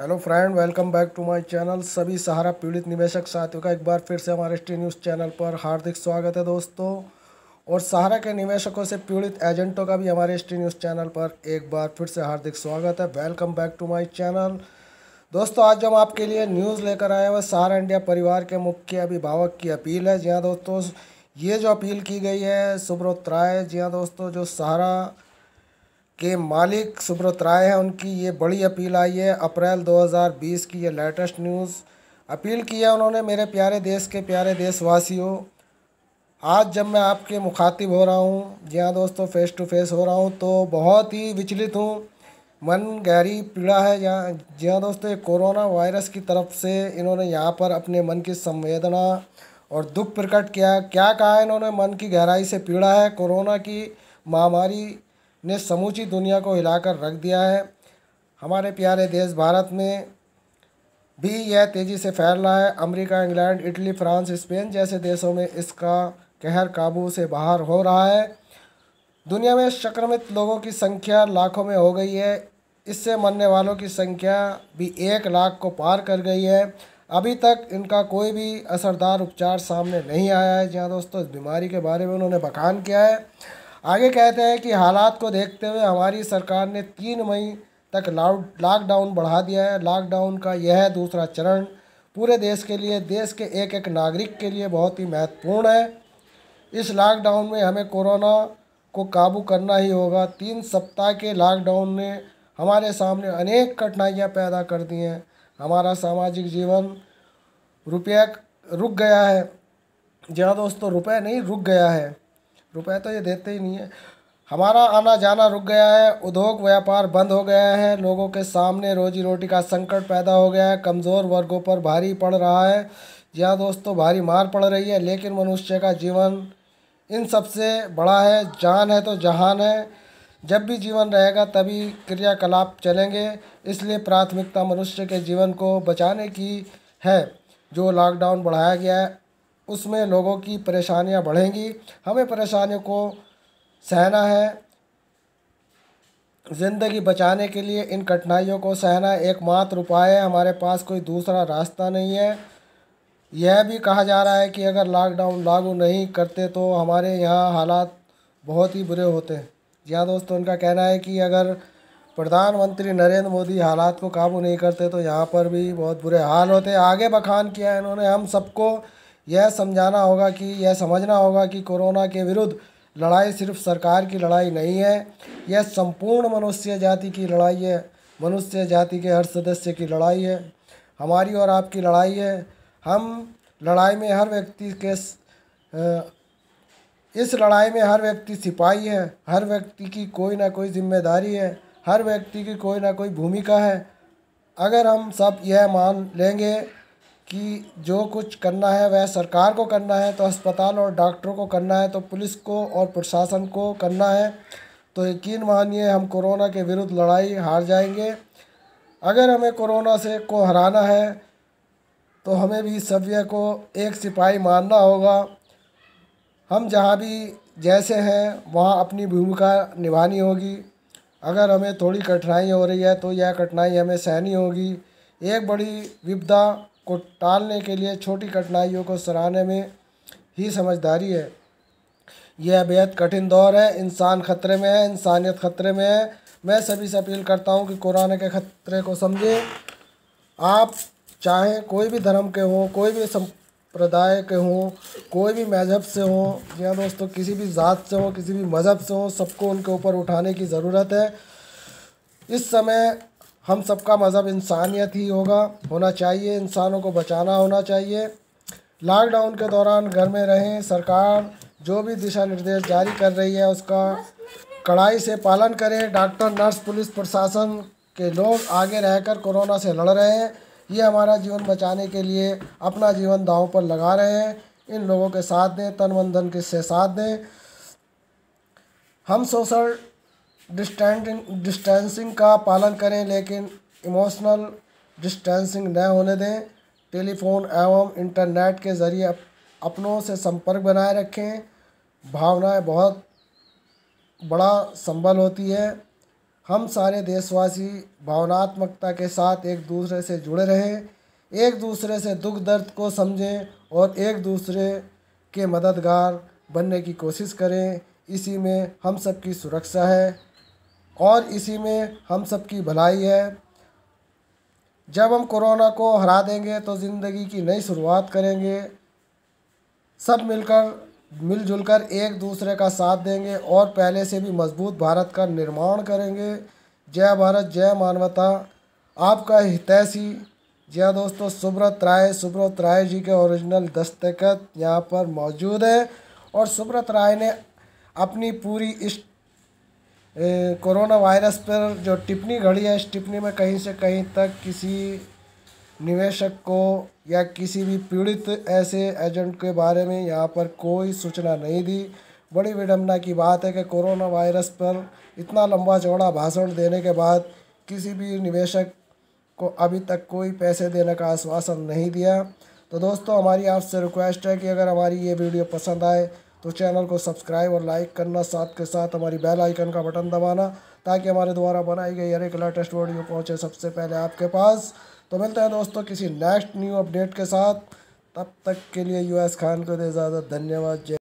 hello friend welcome back to my channel सभी सहारा पीड़ित निवेशक साथियों का एक बार फिर से हमारे एस न्यूज़ चैनल पर हार्दिक स्वागत है दोस्तों और सहारा के निवेशकों से पीड़ित एजेंटों का भी हमारे एस न्यूज़ चैनल पर एक बार फिर से हार्दिक स्वागत है welcome back to my channel दोस्तों आज हम आपके लिए न्यूज़ लेकर आए हुए सहारा इंडिया परिवार के मुख्य अभिभावक की अपील है जी हाँ दोस्तों ये जो अपील की गई है सुब्रत राय जी हाँ दोस्तों जो सहारा के मालिक सुब्रत राय हैं उनकी ये बड़ी अपील आई है अप्रैल 2020 की ये लेटेस्ट न्यूज़ अपील की है उन्होंने मेरे प्यारे देश के प्यारे देशवासियों आज जब मैं आपके मुखातिब हो रहा हूँ जी हाँ दोस्तों फ़ेस टू फेस हो रहा हूँ तो बहुत ही विचलित हूँ मन गहरी पीड़ा है यहाँ जी हाँ दोस्तों कोरोना वायरस की तरफ से इन्होंने यहाँ पर अपने मन की संवेदना और दुख प्रकट किया क्या कहा इन्होंने मन की गहराई से पीड़ा है कोरोना की महामारी ने समूची दुनिया को हिलाकर रख दिया है हमारे प्यारे देश भारत में भी यह तेज़ी से फैल रहा है America England Italy France Spain जैसे देशों में इसका कहर काबू से बाहर हो रहा है दुनिया में संक्रमित लोगों की संख्या लाखों में हो गई है इससे मरने वालों की संख्या भी एक लाख को पार कर गई है अभी तक इनका कोई भी असरदार उपचार सामने नहीं आया है जहाँ दोस्तों इस बीमारी के बारे में उन्होंने बखान किया है आगे कहते हैं कि हालात को देखते हुए हमारी सरकार ने तीन मई तक लॉकडाउन बढ़ा दिया है लॉकडाउन का यह दूसरा चरण पूरे देश के लिए देश के एक एक नागरिक के लिए बहुत ही महत्वपूर्ण है इस लॉकडाउन में हमें कोरोना को काबू करना ही होगा तीन सप्ताह के लॉकडाउन ने हमारे सामने अनेक कठिनाइयाँ पैदा कर दी हैं हमारा सामाजिक जीवन रुपया रुक गया है जहाँ दोस्तों रुपये नहीं रुक गया है रुपए तो ये देते ही नहीं है हमारा आना जाना रुक गया है उद्योग व्यापार बंद हो गया है लोगों के सामने रोजी रोटी का संकट पैदा हो गया है कमज़ोर वर्गों पर भारी पड़ रहा है जी हाँ दोस्तों भारी मार पड़ रही है लेकिन मनुष्य का जीवन इन सबसे बड़ा है जान है तो जहान है जब भी जीवन रहेगा तभी क्रियाकलाप चलेंगे इसलिए प्राथमिकता मनुष्य के जीवन को बचाने की है जो लॉकडाउन बढ़ाया गया है उसमें लोगों की परेशानियां बढ़ेंगी हमें परेशानियों को सहना है ज़िंदगी बचाने के लिए इन कठिनाइयों को सहना एकमात्र उपाय है हमारे पास कोई दूसरा रास्ता नहीं है यह भी कहा जा रहा है कि अगर लॉकडाउन लागू नहीं करते तो हमारे यहाँ हालात बहुत ही बुरे होते हैं जी हाँ दोस्तों उनका कहना है कि अगर प्रधानमंत्री नरेंद्र मोदी हालात को काबू नहीं करते तो यहाँ पर भी बहुत बुरे हाल होते आगे बखान किया है इन्होंने हम सबको यह समझाना होगा कि यह समझना होगा कि कोरोना के विरुद्ध लड़ाई सिर्फ सरकार की लड़ाई नहीं है यह संपूर्ण मनुष्य जाति की लड़ाई है मनुष्य जाति के हर सदस्य की लड़ाई है हमारी और आपकी लड़ाई है हम लड़ाई में हर व्यक्ति के इस लड़ाई में हर व्यक्ति सिपाही है हर व्यक्ति की कोई ना कोई जिम्मेदारी है हर व्यक्ति की कोई ना कोई भूमिका है अगर हम सब यह मान लेंगे कि जो कुछ करना है वह सरकार को करना है तो अस्पताल और डॉक्टरों को करना है तो पुलिस को और प्रशासन को करना है तो यकीन मानिए हम कोरोना के विरुद्ध लड़ाई हार जाएंगे अगर हमें कोरोना से को हराना है तो हमें भी सभ्य को एक सिपाही मानना होगा हम जहाँ भी जैसे हैं वहाँ अपनी भूमिका निभानी होगी अगर हमें थोड़ी कठिनाई हो रही है तो यह कठिनाई हमें सहनी होगी एक बड़ी विपदा को टालने के लिए छोटी कठिनाइयों को सराहने में ही समझदारी है यह बेहद कठिन दौर है इंसान खतरे में है इंसानियत खतरे में है मैं सभी से अपील करता हूँ कि कुरान के खतरे को समझें आप चाहे कोई भी धर्म के हों कोई भी संप्रदाय के हों कोई भी मजहब से हों या दोस्तों किसी भी ज़ात से हों किसी भी मज़हब से हों सबको उनके ऊपर उठाने की ज़रूरत है इस समय हम सबका मज़हब इंसानियत ही होगा होना चाहिए इंसानों को बचाना होना चाहिए लॉकडाउन के दौरान घर में रहें सरकार जो भी दिशा निर्देश जारी कर रही है उसका कड़ाई से पालन करें डॉक्टर नर्स पुलिस प्रशासन के लोग आगे रहकर कोरोना से लड़ रहे हैं ये हमारा जीवन बचाने के लिए अपना जीवन दाव पर लगा रहे हैं इन लोगों के साथ दें तन मन धन के से साथ दें हम सोशल डिस्टेंट डिस्टेंसिंग का पालन करें लेकिन इमोशनल डिस्टेंसिंग न होने दें टेलीफोन एवं इंटरनेट के ज़रिए अपनों से संपर्क बनाए रखें भावनाएं बहुत बड़ा संबल होती है हम सारे देशवासी भावनात्मकता के साथ एक दूसरे से जुड़े रहें एक दूसरे से दुख दर्द को समझें और एक दूसरे के मददगार बनने की कोशिश करें इसी में हम सबकी सुरक्षा है और इसी में हम सब की भलाई है जब हम कोरोना को हरा देंगे तो ज़िंदगी की नई शुरुआत करेंगे सब मिलकर मिलजुल कर एक दूसरे का साथ देंगे और पहले से भी मजबूत भारत का निर्माण करेंगे जय भारत जय मानवता आपका हितैषी जय दोस्तों सुब्रत राय सुब्रत राय जी के ओरिजिनल दस्तखत यहाँ पर मौजूद है और सुब्रत राय ने अपनी पूरी इस कोरोना वायरस पर जो टिप्पणी घड़ी है इस टिप्पणी में कहीं से कहीं तक किसी निवेशक को या किसी भी पीड़ित ऐसे एजेंट के बारे में यहाँ पर कोई सूचना नहीं दी बड़ी विडम्बना की बात है कि कोरोना वायरस पर इतना लंबा चौड़ा भाषण देने के बाद किसी भी निवेशक को अभी तक कोई पैसे देने का आश्वासन नहीं दिया तो दोस्तों हमारी आपसे रिक्वेस्ट है कि अगर हमारी ये वीडियो पसंद आए तो चैनल को सब्सक्राइब और लाइक करना साथ के साथ हमारी बेल आइकन का बटन दबाना ताकि हमारे द्वारा बनाई गई हर एक लेटेस्ट वीडियो पहुँचे सबसे पहले आपके पास तो मिलते हैं दोस्तों किसी नेक्स्ट न्यू अपडेट के साथ तब तक के लिए यूएस खान को दे ज़्यादा धन्यवाद